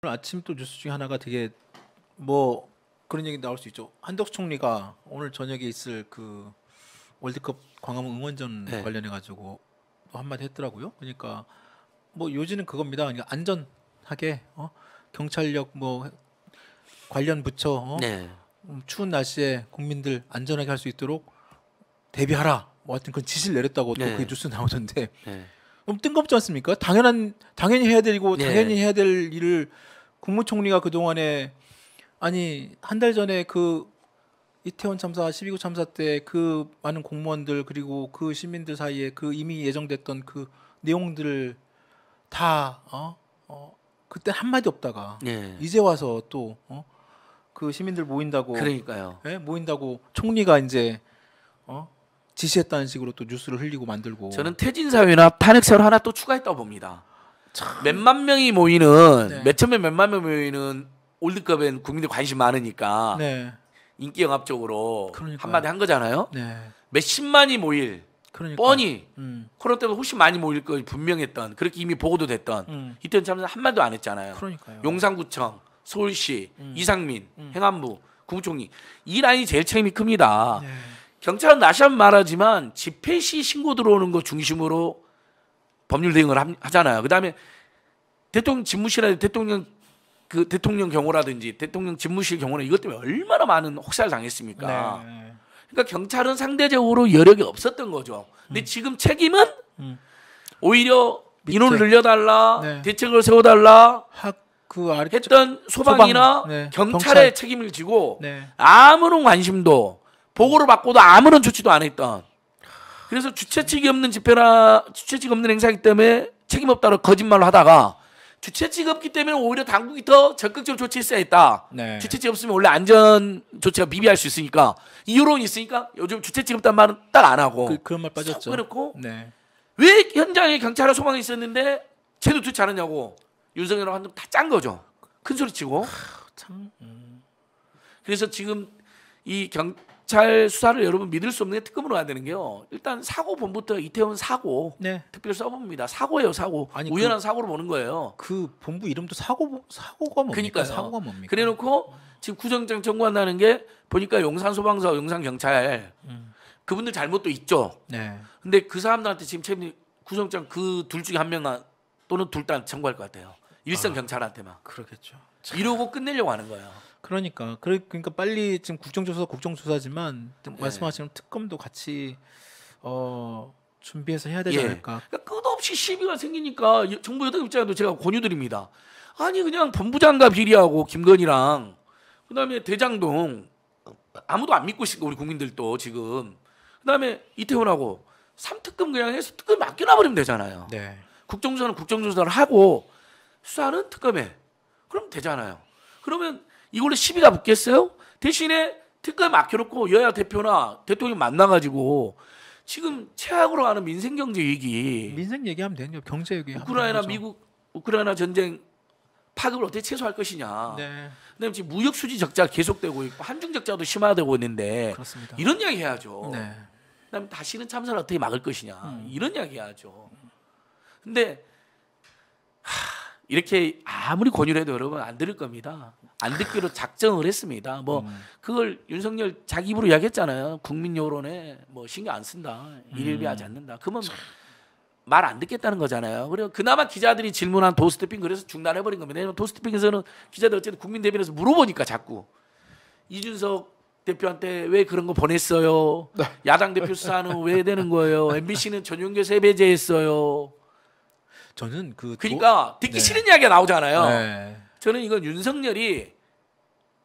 오늘 아침 또 뉴스 중에 하나가 되게 뭐 그런 얘기 나올 수 있죠. 한덕수 총리가 오늘 저녁에 있을 그 월드컵 광화문 응원전 네. 관련해 가지고 한마디 했더라고요. 그러니까 뭐 요지는 그겁니다. 그러니까 안전하게 어? 경찰력 뭐 관련 부처 어? 네. 음, 추운 날씨에 국민들 안전하게 할 수 있도록 대비하라. 뭐 하여튼 그 지시를 내렸다고 네. 또그 뉴스 나오던데. 네. 너무 뜬금없지 않습니까? 당연한 당연히 해야 되고 네. 당연히 예. 해야 될 일을 국무총리가 그 동안에 아니 한 달 전에 그 이태원 참사, 12구 참사 때 그 많은 공무원들 그리고 그 시민들 사이에 그 이미 예정됐던 그 내용들을 다 어? 어, 그때 한 마디 없다가 예. 이제 와서 또그 어? 그 시민들 모인다고 그러니까요. 예? 모인다고 총리가 이제 어? 지시했다는 식으로 또 뉴스를 흘리고 만들고 저는 퇴진 사회나 탄핵 사유 하나 또 추가했다고 봅니다. 몇만 명이 모이는 네. 몇천 명 몇만 명 모이는 올드컵엔 국민들 관심 많으니까 네. 인기 영합적으로 그러니까요. 한마디 한 거잖아요. 네. 몇 십만이 모일 그러니까. 뻔히 음. 코로나 때문에 훨씬 많이 모일 걸 분명했던 그렇게 이미 보고도 됐던 음. 이때는 참사 한마디도 안 했잖아요. 그러니까요. 용산구청, 서울시, 음. 이상민, 음. 행안부, 국무총리 이 라인이 제일 책임이 큽니다. 네. 경찰은 다시 한번 말하지만 집회 시 신고 들어오는 거 중심으로 법률 대응을 하잖아요. 그다음에 대통령 집무실에 대통령 그 대통령 경호라든지 대통령 집무실 경호는 이것 때문에 얼마나 많은 혹사를 당했습니까? 네. 그러니까 경찰은 상대적으로 여력이 없었던 거죠. 근데 음. 지금 책임은 음. 오히려 인원을 늘려달라, 네. 대책을 세워달라 학, 그 아래, 했던 소방이나 소방, 네. 경찰의 경찰. 책임을 지고 네. 아무런 관심도 보고를 받고도 아무런 조치도 안 했던. 그래서 주최측이 없는 집회나 주최측 없는 행사이기 때문에 책임 없다고 거짓말을 하다가 주최측 없기 때문에 오히려 당국이 더 적극적으로 조치했어야 했다. 네. 주최측 없으면 원래 안전 조치가 미비할 수 있으니까 이유론이 있으니까 요즘 주최측 없단 말은 딱 안 하고 그, 그런 말 빠졌죠. 그렇고 네. 왜 현장에 경찰과 소방이 있었는데 쟤도 조치 않았냐고 윤석열하고 한놈 다짠 거죠. 큰 소리 치고. 참. 음. 그래서 지금 이 경, 검찰 수사를 여러분 믿을 수 없는 게 특검으로 가야 되는 게요. 일단 사고 본부터 이태원 사고 네. 특별 서봅니다 사고예요 사고. 아니, 우연한 그, 사고로 보는 거예요. 그 본부 이름도 사고 사고가 뭡니까? 그러니까요. 사고가 뭡니까? 그래놓고 지금 구정장 청구한다는 게 보니까 용산 소방서, 용산 경찰 음. 그분들 잘못도 있죠. 네. 근데 그 사람들한테 지금 책임 구정장 그 둘 중에 한 명만 또는 둘 다 청구할 것 같아요. 일선 아, 경찰한테만. 그러겠죠. 참. 이러고 끝내려고 하는 거예요. 그러니까 그러니까 빨리 지금 국정조사 국정조사지만 네. 말씀하신 특검도 같이 어 준비해서 해야 되지 예. 않을까. 그러니까 끝없이 시비가 생기니까 정부 여당 입장에도 제가 권유드립니다. 아니 그냥 본부장과 비리하고 김건희랑 그다음에 대장동 아무도 안 믿고 있으니까 우리 국민들도 지금 그다음에 이태원하고 삼특검 그냥 해서 특검 맡겨놔 버리면 되잖아요. 네. 국정조사는 국정조사를 하고 수사는 특검에 그럼 되잖아요. 그러면 이걸로 시비가 붙겠어요? 대신에 특검에 맡겨놓고 여야 대표나 대통령 만나가지고 지금 최악으로 하는 민생 경제 위기. 민생 얘기하면 되냐? 경제 얘기. 우크라이나 미국 우크라이나 전쟁 파급을 어떻게 최소화할 것이냐. 네. 그다음에 지금 무역 수지 적자 계속되고 있고 한중 적자도 심화되고 있는데 그렇습니다. 이런 이야기 해야죠. 네. 그다음에 다시는 참사를 어떻게 막을 것이냐. 음. 이런 이야기 해야죠. 근데 하, 이렇게 아무리 권유를 해도 여러분 안 들을 겁니다. 안 듣기로 작정을 했습니다. 뭐 음. 그걸 윤석열 자기 입으로 이야기했잖아요. 국민 여론에 뭐 신경 안 쓴다. 일일비하지 음. 않는다. 그러면 말 안 듣겠다는 거잖아요. 그리고 그나마 기자들이 질문한 도스태핑 그래서 중단해 버린 겁니다. 왜냐면 도스태핑에서는 기자들 어쨌든 국민 대변에서 물어보니까 자꾸 이준석 대표한테 왜 그런 거 보냈어요? 네. 야당 대표 수사는 왜 되는 거예요? MBC는 전용교 세배제했어요. 저는 그 그러니까 도... 듣기 네. 싫은 이야기가 나오잖아요. 네. 저는 이건 윤석열이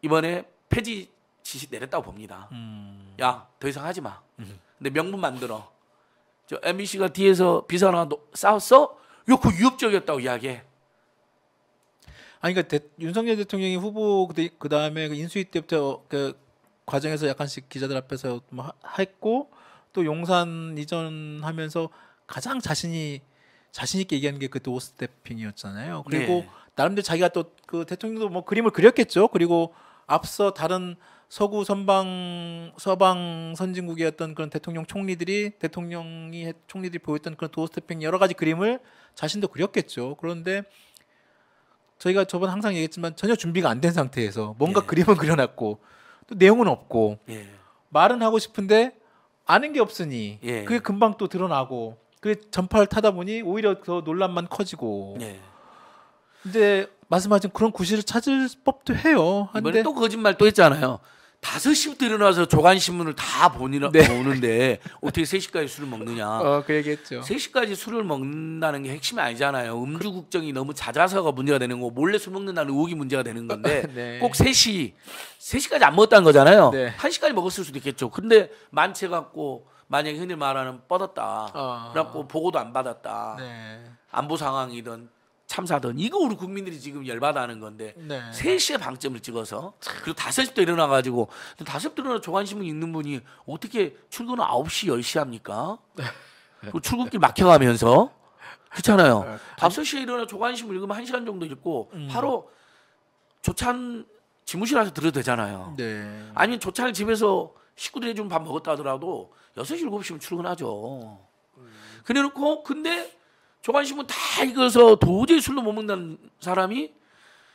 이번에 폐지 지시 내렸다고 봅니다. 음... 야더 이상 하지 마. 음. 근데 명분 만들어. 저 MBC가 뒤에서 비서랑 싸웠어? 요 그 유협적이었다고 이야기해. 아니 그러니까 대, 윤석열 대통령이 후보 그, 그 다음에 그 인수위 때부터 그 과정에서 약간씩 기자들 앞에서 뭐 하, 했고 또 용산 이전하면서 가장 자신이 자신 있게 얘기하는 게그도 오스태핑이었잖아요. 네. 그리고 네. 나름대로 자기가 또 그 대통령도 뭐 그림을 그렸겠죠. 그리고 앞서 다른 서구 선방 서방 선진국이었던 그런 대통령 총리들이 대통령이 총리들이 보였던 그런 도스태핑 여러 가지 그림을 자신도 그렸겠죠. 그런데 저희가 저번 항상 얘기했지만 전혀 준비가 안 된 상태에서 뭔가 예. 네. 그림은 그려놨고 또 내용은 없고 예. 말은 하고 싶은데 아는 게 없으니 예. 그게 금방 또 드러나고 그 전파를 타다 보니 오히려 더 논란만 커지고 네. 이제 말씀하신 그런 구실을 찾을 법도 해요. 이번에 또 거짓말 또 했잖아요. 5 시부터 일어나서 조간 신문을 다 보니라 네. 보는데 어떻게 3 시까지 술을 먹느냐? 어그 얘기했죠. 세 시까지 술을 먹는다는 게 핵심이 아니잖아요. 음주 국정이 너무 잦아서가 문제가 되는 거고 몰래 술 먹는다는 의혹이 문제가 되는 건데 네. 꼭3 시, 3시, 까지안 먹었다는 거잖아요. 네. 한 네. 시까지 먹었을 수도 있겠죠. 근데 만체 갖고 만약에 흔히 말하는 뻗었다. 어. 그래갖고 보고도 안 받았다. 네. 안보 상황이든 참사든 이거 우리 국민들이 지금 열받아하는 건데 네. 3시에 방점을 찍어서 그리고 5시부터 일어나가지고 5시부터 일어나 조간신문 읽는 분이 어떻게 출근을 9시, 10시 합니까? 네. 그 출근길 막혀가면서 그렇잖아요. 네. 5시에 일어나 조간신문 읽으면 1시간 정도 읽고 음. 바로 조찬 지무실에서 들어도 되잖아요. 네. 아니면 조찬을 집에서 식구들이 좀 밥 먹었다 하더라도 6시, 7시면 출근하죠. 그래 놓고, 근데 조간신문 다 읽어서 도저히 술로 못 먹는 사람이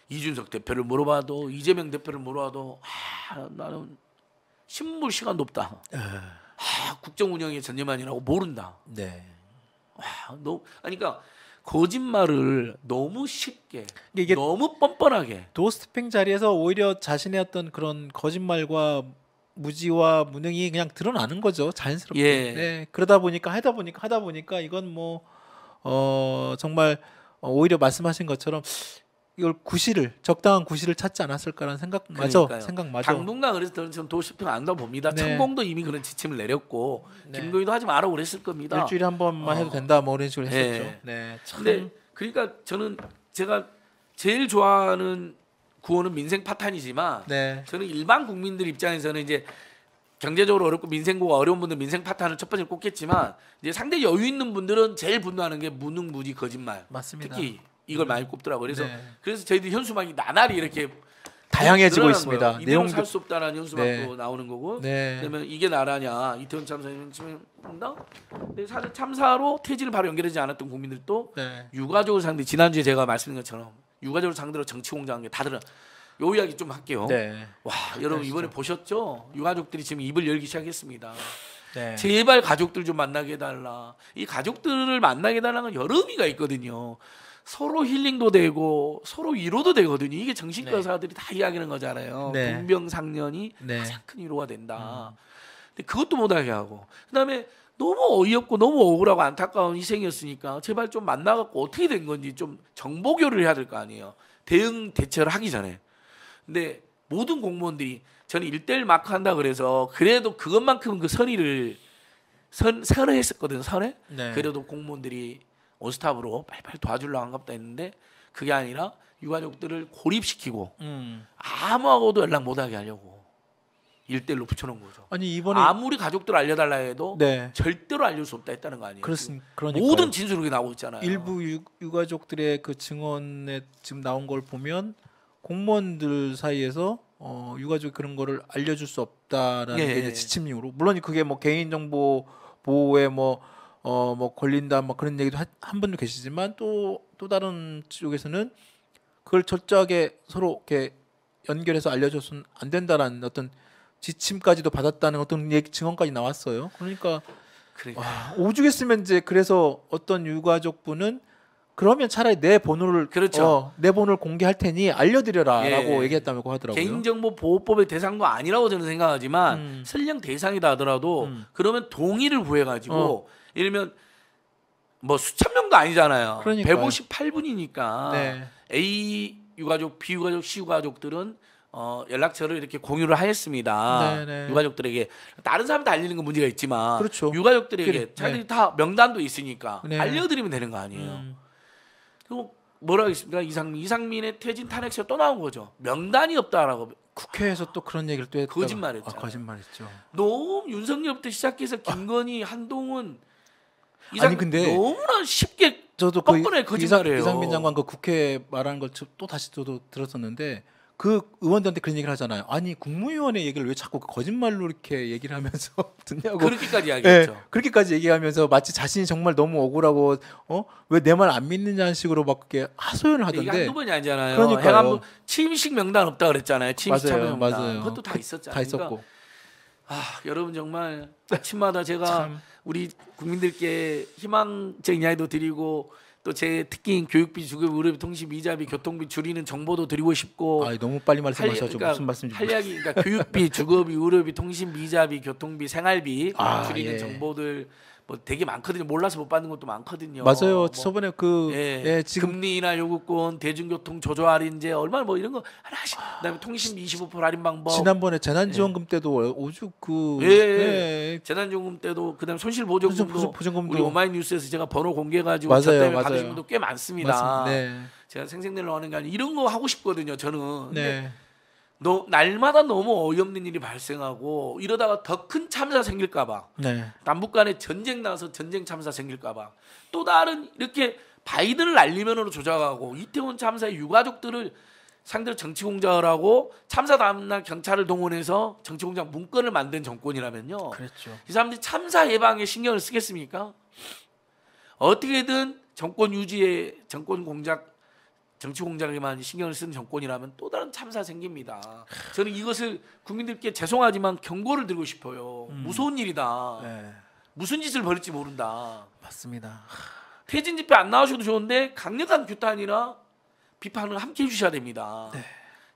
이준석 대표를 물어봐도 이재명 대표를 물어봐도 아, 나는 신물 시간도 없다. 예. 아, 국정 운영에 전념하니라고 모른다. 네. 아, 너무 그러니까 거짓말을 너무 쉽게 이게 너무 뻔뻔하게 도스태핑 자리에서 오히려 자신의 어떤 그런 거짓말과 무지와 무능이 그냥 드러나는 거죠 자연스럽게. 예. 네. 그러다 보니까 하다 보니까 하다 보니까 이건 뭐 어, 정말 어, 오히려 말씀하신 것처럼 이걸 구실을 적당한 구실을 찾지 않았을까라는 생각마저 생각마저 당분간 그래서 저는 도시평 안다 봅니다. 네. 천공도 이미 그런 지침을 내렸고 네. 김도희도 하지 말아 그랬을 겁니다. 일주일에 한 번만 어. 해도 된다 뭐 이런 식으로 했었죠. 네. 네. 참. 근데 그러니까 저는 제가 제일 좋아하는 구호는 민생 파탄이지만 네. 저는 일반 국민들 입장에서는 이제 경제적으로 어렵고 민생고가 어려운 분들 민생 파탄을 첫 번째 꼽겠지만 이제 상대 여유 있는 분들은 제일 분노하는 게 무능무지 거짓말. 맞습니다. 특히 이걸 음. 많이 꼽더라고요. 그래서 네. 그래서 저희들 현수막이 나날이 이렇게 다양해지고 있습니다. 내용 살수 없다라는 현수막도 네. 나오는 거고. 네. 그러면 이게 나라냐 이태원 참사는 지금 나 사실 참사로 퇴진을 바로 연결하지 않았던 국민들도 네. 유가족을 상대 지난주에 제가 말씀드린 것처럼 육아적으로 상대로 정치 공장한게 다들 요 이야기 좀 할게요. 네. 와 여러분 이번에 보셨죠? 유가족들이 지금 입을 열기 시작했습니다. 네. 제발 가족들 좀 만나게 해달라. 이 가족들을 만나게 해달라는 건 여러 의미가 있거든요. 서로 힐링도 되고 서로 위로도 되거든요. 이게 정신과 네. 의사들이 다 이야기하는 거잖아요. 네. 동병상련이 네. 가장 큰 위로가 된다. 음. 근데 그것도 못하게 하고 그다음에 너무 어이없고 너무 억울하고 안타까운 희생이었으니까 제발 좀 만나갖고 어떻게 된 건지 좀 정보교를 해야 될 거 아니에요. 대응 대처를 하기 전에. 근데 모든 공무원들이 저는 일대일 마크 한다 그래서 그래도 그것만큼은 그 선의를 선, 선회했었거든 요 선회. 네. 그래도 공무원들이 온스탑으로 빨리빨리 도와줄라 한갑다 했는데 그게 아니라 유가족들을 고립시키고 음. 아무하고도 연락 못하게 하려고 일대일로 붙여놓은 거죠. 아니 이번에 아무리 가족들 알려달라 해도 네. 절대로 알릴 수 없다 했다는 거 아니에요. 그렇습니다. 그러니까 모든 진술이 나오고 있잖아요. 일부 유, 유가족들의 그 증언에 지금 나온 걸 보면 공무원들 사이에서 어, 유가족 그런 거를 알려줄 수 없다라는 예, 게 이제 예. 지침 이유로 물론 그게 뭐 개인 정보 보호에 뭐 어, 뭐 걸린다 뭐 그런 얘기도 한 분도 계시지만 또 또 다른 쪽에서는 그걸 철저하게 서로 이렇게 연결해서 알려줬으면 안 된다라는 어떤 지침까지도 받았다는 어떤 얘기 예, 증언까지 나왔어요. 그러니까 그러니까. 오죽했으면 이제 그래서 어떤 유가족분은 그러면 차라리 내 번호를 그렇죠. 어, 내 번호를 공개할 테니 알려드려라라고 예. 얘기했다고 하더라고요. 개인정보 보호법의 대상도 아니라고 저는 생각하지만 음. 설령 대상이다 하더라도 음. 그러면 동의를 구해가지고 어. 예를면 뭐 수천 명도 아니잖아요. 그러니까요. 158분이니까 네. A 유가족, B 유가족, C 유가족들은 어, 연락처를 이렇게 공유를 하였습니다. 네네. 유가족들에게 다른 사람한테 알리는 건 문제가 있지만 그렇죠. 유가족들에게 그 자기들이 네. 다 명단도 있으니까 네. 알려드리면 되는 거 아니에요. 음. 그리고 뭐라 하겠습니까? 이상 이상민의 퇴진 탄핵서 또 나온 거죠. 명단이 없다라고 국회에서 또 그런 얘기를 또 했다. 거짓말했죠. 아, 거짓말했죠. 너무 윤석열부터 시작해서 김건희 한동훈 이상, 아니 근데 너무나 쉽게 저도 그, 거짓말해요. 이상, 이상민 장관 그 국회 말하걸또 다시 저도 들었었는데 그 의원들한테 그런 얘기를 하잖아요. 아니 국무위원의 얘기를 왜 자꾸 거짓말로 이렇게 얘기를 하면서 듣냐고. 그렇게까지 이기했죠 예, 네, 그렇게까지 얘기하면서 마치 자신이 정말 너무 억울하고 어 왜 내 말 안 믿느냐는 식으로 막 그렇게 하소연을 하던데. 이게 한두 번이 아니잖아요. 그러니까요. 해간부 취식 명단 없다 그랬잖아요. 침식 맞아요, 명단. 맞아요. 그것도 다 있었잖아요. 다 그러니까 있었고. 그러니까, 아 여러분 정말 아침마다 제가 우리 국민들께 희망적인 이야기도 드리고 또제 특기인 교육비 주급 의료비 통신비 이자비 교통비 줄이는 정보도 드리고 싶고 아 너무 빨리 말씀하셔 할, 그러니까 무슨 말씀인지 할 이야기 그러니까 교육비 주급비 의료비 통신비 이자비 교통비 생활비 아, 줄이는 예. 정보들 뭐 되게 많거든요. 몰라서 못 받는 것도 많거든요. 맞아요. 뭐 저번에 그 예, 예, 지금 금리나 요구권, 대중교통 조조 할인제 얼마 뭐 이런 거 하나씩 아, 그다음에 통신 25% 할인 방법. 지난번에 예. 재난지원금 예. 때도 어, 오죽 그 예, 예, 예, 재난지원금 때도 그다음에 손실보증금도 보증금도 우리 오마이뉴스에서 제가 번호 공개해가지고 맞아요, 저 때문에 맞아요. 받으신 분도 꽤 많습니다. 네. 제가 생생내로 하는 게 아니라 이런 거 하고 싶거든요. 저는. 네. 너, 날마다 너무 어이없는 일이 발생하고 이러다가 더 큰 참사 생길까봐 네. 남북 간에 전쟁 나서 전쟁 참사 생길까봐 또 다른 이렇게 바이든을 날리면으로 조작하고 이태원 참사의 유가족들을 상대로 정치 공작을 하고 참사 다음날 경찰을 동원해서 정치 공작 문건을 만든 정권이라면요. 그렇죠. 이 사람들이 참사 예방에 신경을 쓰겠습니까? 어떻게든 정권 유지에 정권 공작 정치 공작에만 신경을 쓰는 정권이라면 또 다른 참사 생깁니다. 저는 이것을 국민들께 죄송하지만 경고를 드리고 싶어요. 음. 무서운 일이다. 네. 무슨 짓을 벌일지 모른다. 맞습니다. 퇴진 집회 안 나오셔도 좋은데 강력한 규탄이나 비판을 함께 해주셔야 됩니다. 네.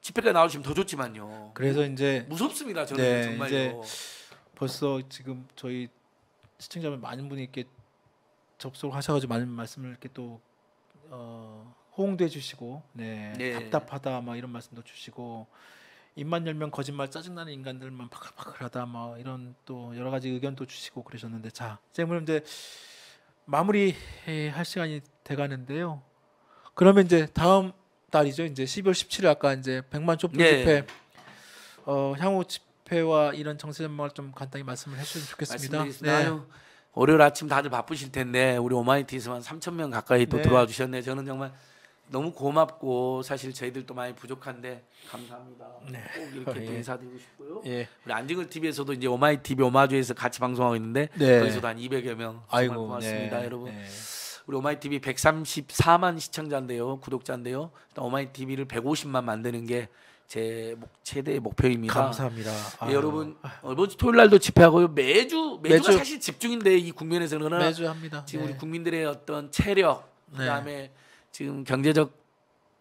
집회가 나오시면 더 좋지만요. 그래서 이제 무섭습니다. 저는 네, 정말요. 벌써 지금 저희 시청자분 많은 분이 이렇게 접속하셔가지고 많은 말씀을 이렇게 또 어. 호응도 해주시고 네, 네. 답답하다 막 이런 말씀도 주시고 입만 열면 거짓말 짜증나는 인간들만 파글파글하다 막 이런 또 여러 가지 의견도 주시고 그러셨는데 자 쌤은 이제 마무리 할 시간이 돼가는데요. 그러면 이제 다음 달이죠. 이제 12월 17일 아까 이제 100만 촛불 네. 집회 네. 어, 향후 집회와 이런 정세 전망을 좀 간단히 말씀을 해주시면 좋겠습니다. 네. 월요일 아침 다들 바쁘실 텐데 우리 오마이티에서만 3천 명 가까이 또 네. 들어와 주셨네. 저는 정말 너무 고맙고 사실 저희들도 많이 부족한데 감사합니다. 네. 꼭 이렇게 또 예. 인사드리고 싶고요. 예. 우리 안징을 TV에서도 이제 오마이 TV 오마주에서 같이 방송하고 있는데 네. 거기서도 한 200여 명 아이고, 정말 고맙습니다, 네. 여러분. 네. 우리 오마이 TV 134만 시청자인데요, 구독자인데요. 오마이 TV를 150만 만드는 게 제 최대의 목표입니다. 감사합니다. 네, 여러분 이번 뭐 주 토요일 날도 집회하고 매주 매주가 매주, 사실 집중인데 이 국면에서는 매주 합니다. 지금 우리 네. 국민들의 어떤 체력 그다음에 네. 지금 경제적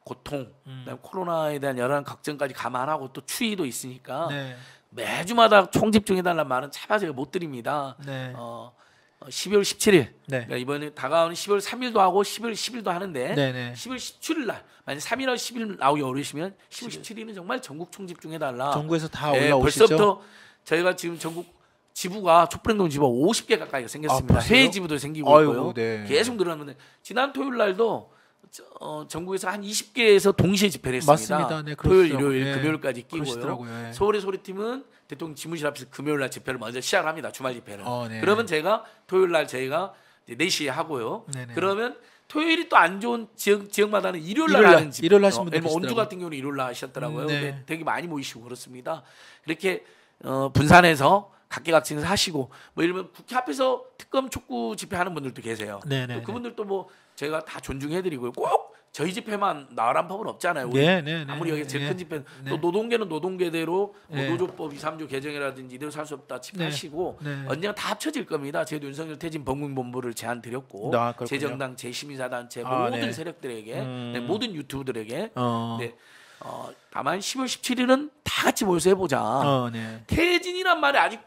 고통, 음. 그다음 에 코로나에 대한 여러 가지 걱정까지 감안하고 또 추위도 있으니까 네. 매주마다 총집중해달라는 말은 차마 제가 못 드립니다. 네. 어, 12월 어, 17일 네. 그러니까 이번에 다가오는 12월 3일도 하고 12월 10일도 하는데 네네. 12월 17일 날 만약 3일 10일 나오기 어려우시면 1 0월 17일은 정말 전국 총집중해달라. 전국에서 다 네, 올라오시죠. 벌써부터 저희가 지금 전국 지부가 촛불행동 지부가 50개 가까이 생겼습니다. 아, 해 지부도 생기고 아이고, 있고요. 네. 계속 늘어났는데 지난 토요일 날도 어, 전국에서 한 20개에서 동시에 집회를 했습니다. 맞습니다. 네, 토요일, 그렇죠. 일요일, 네. 금요일까지 끼고요. 네. 서울의 소리팀은 대통령 지무실 앞에서 금요일 날 집회를 먼저 시작합니다. 주말 집회를. 어, 네. 그러면 제가 토요일 날 저희가 4시에 하고요. 네네. 네. 그러면 토요일이 또 안 좋은 지역 지역마다는 일요일 날 하는 집. 일요일 하신 어, 분들 원주 같은 경우는 일요일 날 하셨더라고요. 음, 네. 되게 많이 모이시고 그렇습니다. 이렇게 어, 분산해서 각계각층에서 하시고 뭐 이러면 국회 앞에서 특검 촉구 집회하는 분들도 계세요. 네네. 또 그분들도 뭐 제가 다 존중해드리고요. 꼭 저희 집회만 나란 법은 없잖아요. 우리 네, 네, 네, 아무리 여기 네, 제일 큰 네. 집회 네. 또 노동계는 노동계대로 뭐 노조법 2.3조 개정이라든지 이대로 살수 없다 집하시고 언젠가 다 합쳐질 겁니다. 제희도 윤석열 퇴진 범군본부를 제안 드렸고 아, 제정당, 제시민사단체 아, 모든 세력들에게 음... 모든 유튜브들에게 어... 네. 어, 다만 10월 17일은 다 같이 모여서 해보자. 어, 퇴진이란 말이 아직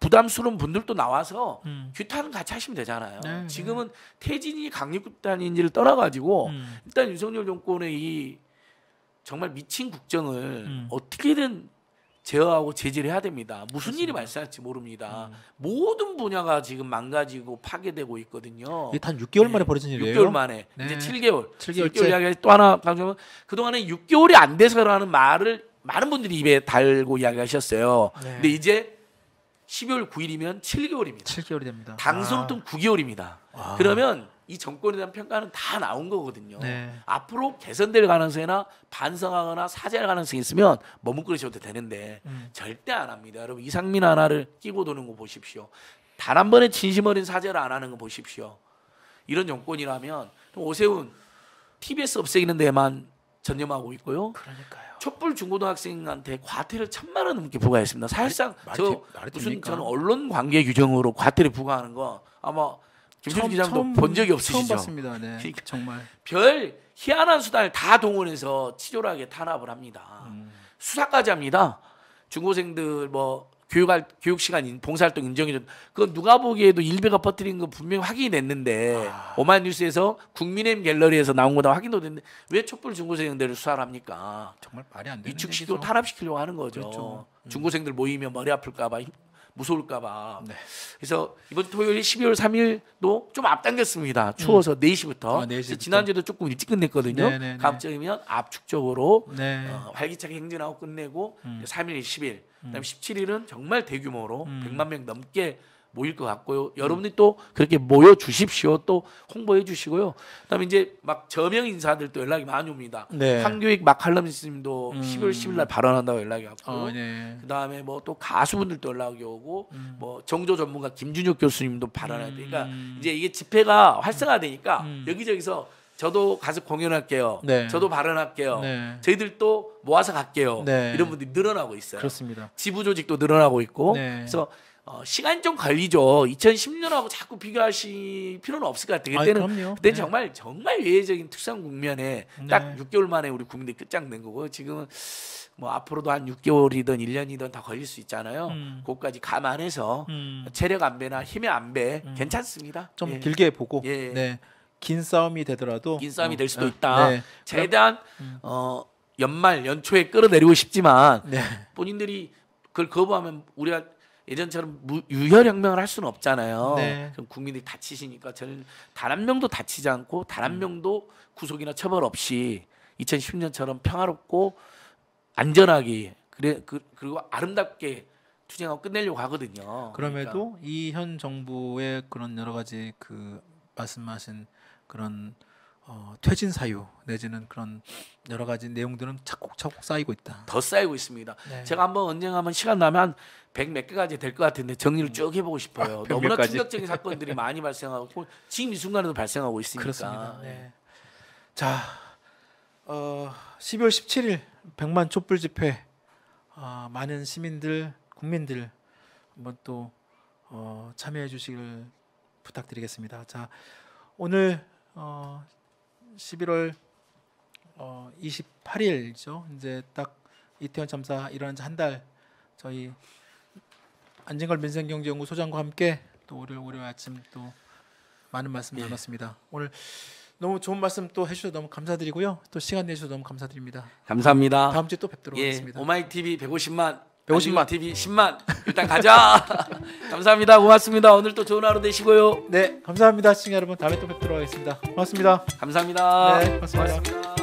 부담스러운 분들도 나와서 음. 규탄을 같이 하시면 되잖아요. 네, 네. 지금은 네. 태진이 강력구단인지를 떠나가지고 음. 일단 윤석열 정권의 이 정말 미친 국정을 음. 어떻게든 제어하고 제재해야 를 됩니다. 무슨 그렇습니다. 일이 발생할지 모릅니다. 음. 모든 분야가 지금 망가지고 파괴되고 있거든요. 이게 단 6개월 만에 네. 벌어진 일이에요. 6개월 만에 네. 이제 7개월. 7개월, 7개 이야기 또 하나 강조하면 그 동안에 6개월이 안 돼서라는 말을 많은 분들이 입에 달고 이야기하셨어요. 근데 이제 12월 9일이면 7개월입니다. 7개월이 됩니다. 당선부터 아. 9개월입니다. 아. 그러면 이 정권에 대한 평가는 다 나온 거거든요. 네. 앞으로 개선될 가능성이나 반성하거나 사죄할 가능성이 있으면 머뭇거리셔도 되는데 음. 절대 안 합니다. 여러분 이상민 하나를 끼고 도는 거 보십시오. 단 한 번의 진심 어린 사죄를 안 하는 거 보십시오. 이런 정권이라면 오세훈 TBS 없애기는 데만 전념하고 있고요. 그러니까요. 촛불 중고등학생한테 과태료 천만 원 넘게 부과했습니다. 사실상 말, 저 말이 무슨 됩니까? 저는 언론 관계 규정으로 과태료 부과하는 거 아마 김철 기자도 처음, 본 적이 없으시죠? 처음 봤습니다. 네. 그러니까 정말 별 희한한 수단을 다 동원해서 치졸하게 탄압을 합니다. 음. 수사까지 합니다. 중고생들 뭐 교육할 교육 시간 봉사활동 인정해준 그건 누가 보기에도 일베가 퍼뜨린 거 분명히 확인이 됐는데 아... 오마이뉴스에서 국민의힘 갤러리에서 나온 거 다 확인도 됐는데 왜 촛불 중고생들을 수사를 합니까? 정말 말이 안 되는 이축 시도 탄압시키려고 하는 거죠. 그렇죠. 음. 중고생들 모이면 머리 아플까 봐 무서울까봐. 네. 그래서 이번 토요일 12월 3일도 좀 앞당겼습니다. 음. 추워서 음. 4시부터. 아, 4시부터. 지난주에도 조금 일찍 끝냈거든요. 네, 네 다음 주이면 압축적으로 어, 활기차게 행진하고 끝내고 음. 3일, 10일, 그다음에 17일은 음. 정말 대규모로 음. 100만 명 넘게 모일 것 같고요. 여러분이 들또 그렇게 모여 주십시오. 또 홍보해 주시고요. 그다음에 이제 막 저명 인사들 도 연락이 많이 옵니다. 네. 한교익 마칼럼스님도 음. 10월 10일 날 발언한다고 연락이 왔고, 어, 네. 그다음에 뭐 또 가수분들도 연락이 오고, 음. 뭐 정조 전문가 김준혁 교수님도 발언하니까 그러니까 음. 이제 이게 집회가 활성화되니까 음. 음. 여기저기서 저도 가서 공연할게요. 네. 저도 발언할게요. 네. 저희들 도 모아서 갈게요. 네. 이런 분들이 늘어나고 있어요. 그렇습니다. 지부 조직도 늘어나고 있고. 네. 그래서 어, 시간좀 걸리죠. 2010년하고 자꾸 비교하실 필요는 없을 것 같아요. 그때는 아이, 그때 네. 정말 정말 예외적인 특수한 국면에 네. 딱 6개월 만에 우리 국민들이 끝장낸 거고 지금은 뭐 앞으로도 한 6개월이든 1년이든 다 걸릴 수 있잖아요. 음. 그것까지 감안해서 음. 체력 안배나 힘의 안배 음. 괜찮습니다. 좀 예. 길게 보고 예. 네. 긴 싸움이 되더라도 긴 싸움이 어, 될 수도 네. 있다. 네. 최대한 음. 어, 연말 연초에 끌어내리고 싶지만 네. 본인들이 그걸 거부하면 우리가 예전처럼 무, 유혈혁명을 할 수는 없잖아요. 네. 그럼 국민이 다치시니까 저는 단 한 명도 다치지 않고 단한 음. 명도 구속이나 처벌 없이 2010년처럼 평화롭고 안전하게 그래 그, 그리고 아름답게 투쟁하고 끝내려고 하거든요. 그럼에도 그러니까. 이현 정부의 그런 여러 가지 그 말씀하신 그런 어, 퇴진 사유 내지는 그런 여러 가지 내용들은 차곡차곡 쌓이고 있다. 더 쌓이고 있습니다. 네. 제가 한번 언젠가 한번 시간 나면 백몇 개까지 될 것 같은데 정리를 음. 쭉 해보고 싶어요. 아, 너무나 충격적인 사건들이 많이 발생하고 지금 이 순간에도 발생하고 있으니까. 그렇습니다. 네. 네. 자, 어, 12월 17일 100만 촛불 집회 어, 많은 시민들 국민들 한번 또 어, 참여해 주시길 부탁드리겠습니다. 자, 오늘 어, 11월 어, 28일이죠. 이제 딱 이태원 참사 일어난 지 한 달 저희 안진걸 민생경제연구소장과 함께 또 월요일 월요일 아침 또 많은 말씀 예. 나눴습니다. 오늘 너무 좋은 말씀 또 해주셔서 너무 감사드리고요. 또 시간 내주셔서 너무 감사드립니다. 감사합니다. 다음 주에 또 뵙도록 예, 하겠습니다. 오마이TV 150만 150만 TV 10만 일단 가자. 감사합니다. 고맙습니다. 오늘 또 좋은 하루 되시고요. 네, 감사합니다. 시청자 여러분. 다음에 또 뵙도록 하겠습니다. 고맙습니다. 감사합니다. 네, 고맙습니다. 고맙습니다.